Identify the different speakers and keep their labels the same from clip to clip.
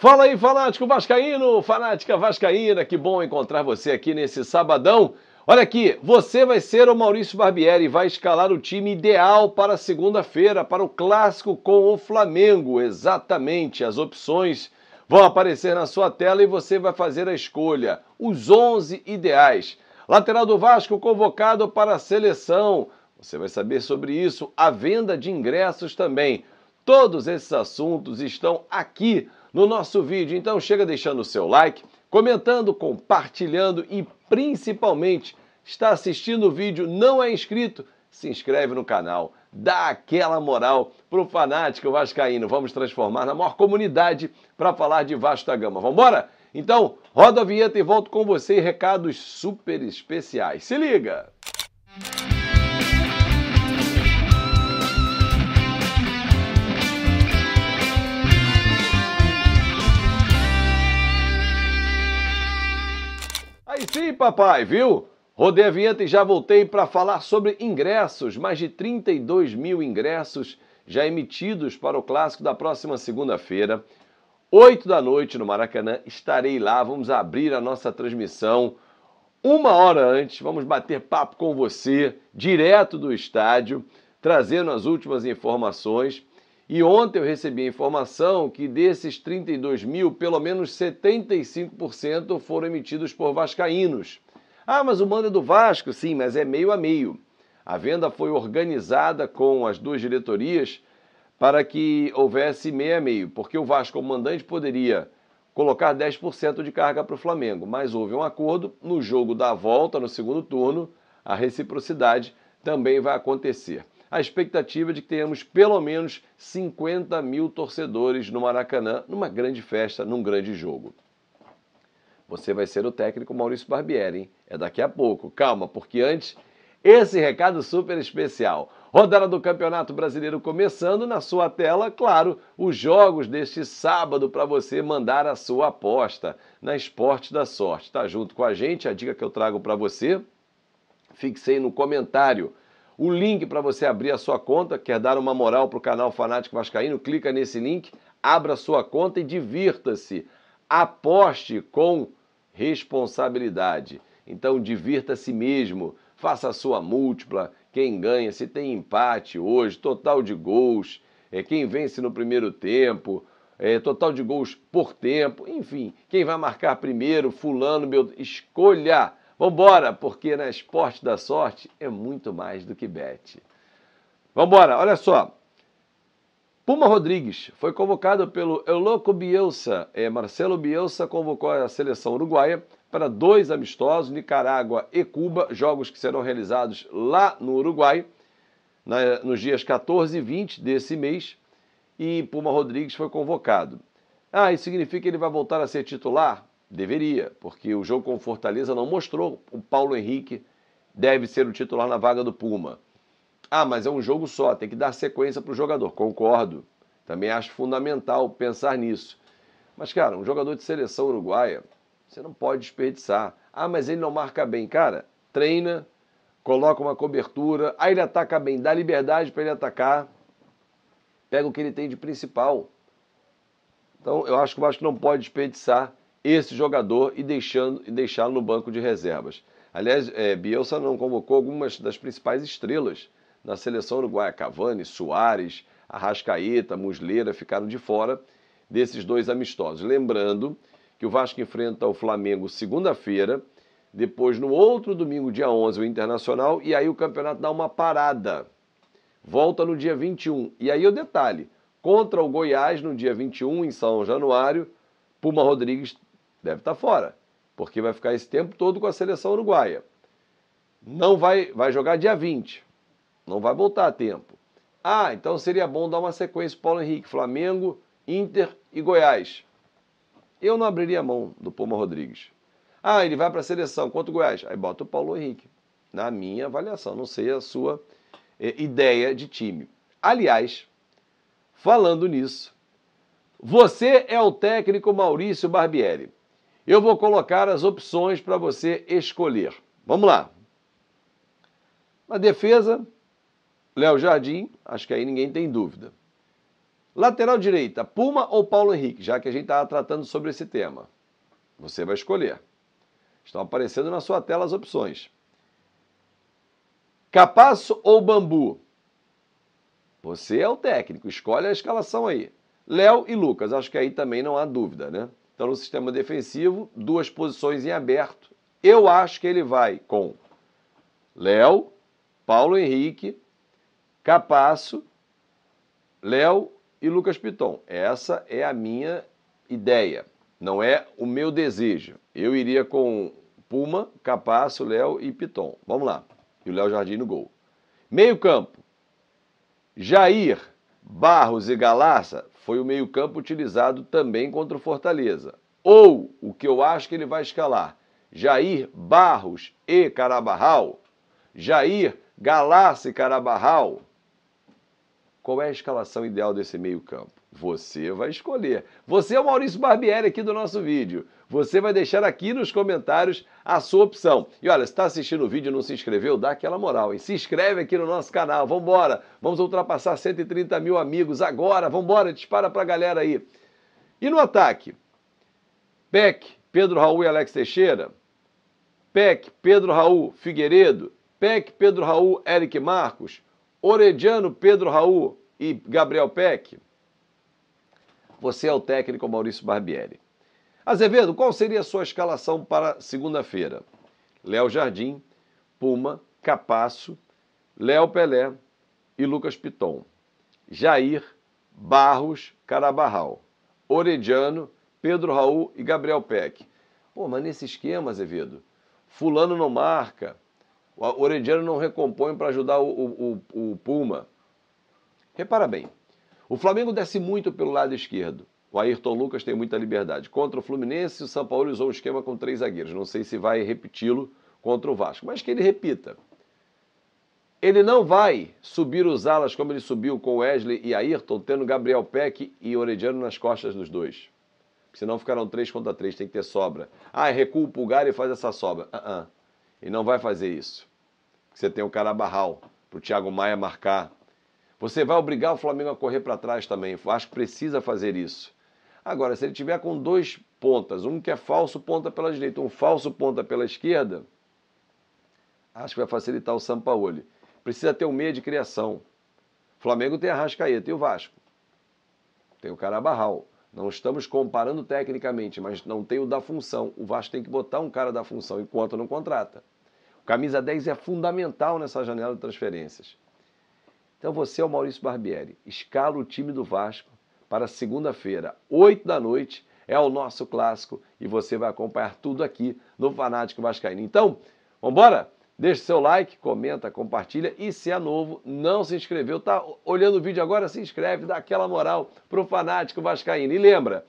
Speaker 1: Fala aí, fanático vascaíno, fanática vascaína, que bom encontrar você aqui nesse sabadão. Olha aqui, você vai ser o Maurício Barbieri e vai escalar o time ideal para segunda-feira, para o clássico com o Flamengo. Exatamente, as opções vão aparecer na sua tela e você vai fazer a escolha, os 11 ideais. Lateral do Vasco convocado para a seleção. Você vai saber sobre isso, a venda de ingressos também. Todos esses assuntos estão aqui no nosso vídeo. Então chega deixando o seu like, comentando, compartilhando e principalmente está assistindo o vídeo, não é inscrito, se inscreve no canal, dá aquela moral pro fanático vascaíno. Vamos transformar na maior comunidade para falar de da gama. Vamos embora? Então, roda a vinheta e volto com você recados super especiais. Se liga! Aí sim, papai, viu? Rodei a vinheta e já voltei para falar sobre ingressos. Mais de 32 mil ingressos já emitidos para o clássico da próxima segunda-feira. 8 da noite no Maracanã, estarei lá. Vamos abrir a nossa transmissão uma hora antes. Vamos bater papo com você, direto do estádio, trazendo as últimas informações. E ontem eu recebi a informação que desses 32 mil, pelo menos 75% foram emitidos por vascaínos. Ah, mas o mando é do Vasco, sim, mas é meio a meio. A venda foi organizada com as duas diretorias para que houvesse meio a meio, porque o Vasco, como mandante, poderia colocar 10% de carga para o Flamengo, mas houve um acordo no jogo da volta, no segundo turno, a reciprocidade também vai acontecer a expectativa de que tenhamos pelo menos 50 mil torcedores no Maracanã, numa grande festa, num grande jogo. Você vai ser o técnico Maurício Barbieri, hein? É daqui a pouco. Calma, porque antes, esse recado super especial. Rodada do Campeonato Brasileiro começando na sua tela, claro, os jogos deste sábado para você mandar a sua aposta na Esporte da Sorte. Tá junto com a gente? A dica que eu trago para você, fixei no comentário o link para você abrir a sua conta. Quer dar uma moral para o canal Fanático Vascaíno? Clica nesse link, abra sua conta e divirta-se. Aposte com responsabilidade. Então, divirta-se mesmo. Faça a sua múltipla. Quem ganha, se tem empate hoje, total de gols, é quem vence no primeiro tempo, é, total de gols por tempo, enfim, quem vai marcar primeiro, fulano, meu, escolha Vambora, porque na Esporte da Sorte é muito mais do que bet. Vambora, olha só. Puma Rodrigues foi convocado pelo Eloco Bielsa. É, Marcelo Bielsa convocou a seleção uruguaia para dois amistosos, Nicarágua e Cuba, jogos que serão realizados lá no Uruguai, na, nos dias 14 e 20 desse mês. E Puma Rodrigues foi convocado. Ah, isso significa que ele vai voltar a ser titular? Deveria, porque o jogo com Fortaleza não mostrou o Paulo Henrique deve ser o titular na vaga do Puma. Ah, mas é um jogo só, tem que dar sequência para o jogador. Concordo. Também acho fundamental pensar nisso. Mas, cara, um jogador de seleção uruguaia, você não pode desperdiçar. Ah, mas ele não marca bem. Cara, treina, coloca uma cobertura, aí ele ataca bem, dá liberdade para ele atacar, pega o que ele tem de principal. Então, eu acho que o Vasco não pode desperdiçar esse jogador e, deixando, e deixá-lo no banco de reservas. Aliás, é, Bielsa não convocou algumas das principais estrelas na seleção uruguaia. Cavani, Soares, Arrascaeta, Musleira ficaram de fora desses dois amistosos. Lembrando que o Vasco enfrenta o Flamengo segunda-feira, depois no outro domingo, dia 11, o Internacional, e aí o campeonato dá uma parada. Volta no dia 21. E aí o detalhe, contra o Goiás no dia 21 em São Januário, Puma Rodrigues deve estar tá fora, porque vai ficar esse tempo todo com a seleção uruguaia. Não vai, vai jogar dia 20, não vai voltar a tempo. Ah, então seria bom dar uma sequência Paulo Henrique, Flamengo, Inter e Goiás. Eu não abriria mão do Puma Rodrigues. Ah, ele vai para a seleção contra o Goiás. Aí bota o Paulo Henrique. Na minha avaliação, não sei a sua eh, ideia de time. Aliás, falando nisso, você é o técnico Maurício Barbieri. Eu vou colocar as opções para você escolher. Vamos lá. Na defesa, Léo Jardim, acho que aí ninguém tem dúvida. Lateral direita, Puma ou Paulo Henrique, já que a gente estava tá tratando sobre esse tema. Você vai escolher. Estão aparecendo na sua tela as opções. Capasso ou Bambu? Você é o técnico, escolhe a escalação aí. Léo e Lucas, acho que aí também não há dúvida, né? Então, no sistema defensivo, duas posições em aberto. Eu acho que ele vai com Léo, Paulo Henrique, Capasso, Léo e Lucas Piton. Essa é a minha ideia, não é o meu desejo. Eu iria com Puma, Capasso, Léo e Piton. Vamos lá. E o Léo Jardim no gol. Meio campo. Jair, Barros e Galaça foi o meio-campo utilizado também contra o Fortaleza. Ou o que eu acho que ele vai escalar: Jair Barros e Carabarral, Jair Galassi Carabarral. Qual é a escalação ideal desse meio-campo? Você vai escolher. Você é o Maurício Barbieri aqui do nosso vídeo. Você vai deixar aqui nos comentários a sua opção. E olha, se está assistindo o vídeo e não se inscreveu, dá aquela moral. E se inscreve aqui no nosso canal. Vambora! Vamos ultrapassar 130 mil amigos agora. Vambora, dispara para a galera aí. E no ataque? Peck, Pedro Raul e Alex Teixeira. Peck, Pedro Raul, Figueiredo. Peck, Pedro Raul, Eric Marcos. Orediano, Pedro Raul e Gabriel Peck. Você é o técnico Maurício Barbieri. Azevedo, qual seria a sua escalação para segunda-feira? Léo Jardim, Puma, Capasso, Léo Pelé e Lucas Piton. Jair, Barros, Carabarral, Orediano, Pedro Raul e Gabriel Peck. Pô, mas nesse esquema, Azevedo, fulano não marca, o Orediano não recompõe para ajudar o, o, o Puma. Repara bem, o Flamengo desce muito pelo lado esquerdo. O Ayrton Lucas tem muita liberdade. Contra o Fluminense, o São Paulo usou um esquema com três zagueiros. Não sei se vai repeti-lo contra o Vasco, mas que ele repita. Ele não vai subir os alas como ele subiu com Wesley e Ayrton, tendo Gabriel Peck e Orediano nas costas dos dois. Senão ficarão três contra três, tem que ter sobra. Ah, é recua o pulgar e faz essa sobra. Uh -uh. Ele não vai fazer isso. Você tem o um cara barral para o Thiago Maia marcar você vai obrigar o Flamengo a correr para trás também. O Vasco precisa fazer isso. Agora, se ele tiver com dois pontas, um que é falso ponta pela direita, um falso ponta pela esquerda, acho que vai facilitar o Sampaoli. Precisa ter um meia de criação. O Flamengo tem a Rascaeta e o Vasco. Tem o Carabarral. Não estamos comparando tecnicamente, mas não tem o da função. O Vasco tem que botar um cara da função enquanto não contrata. O camisa 10 é fundamental nessa janela de transferências. Então você é o Maurício Barbieri. Escala o time do Vasco para segunda-feira, 8 da noite. É o nosso clássico e você vai acompanhar tudo aqui no Fanático Vascaíno. Então, vamos embora? Deixe seu like, comenta, compartilha e se é novo, não se inscreveu, tá olhando o vídeo agora, se inscreve, dá aquela moral pro fanático vascaíno. E lembra,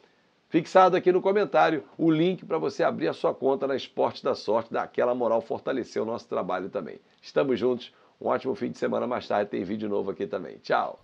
Speaker 1: fixado aqui no comentário o link para você abrir a sua conta na Esporte da Sorte, dá aquela moral, fortalecer o nosso trabalho também. Estamos juntos. Um ótimo fim de semana mais tarde, tem vídeo novo aqui também. Tchau!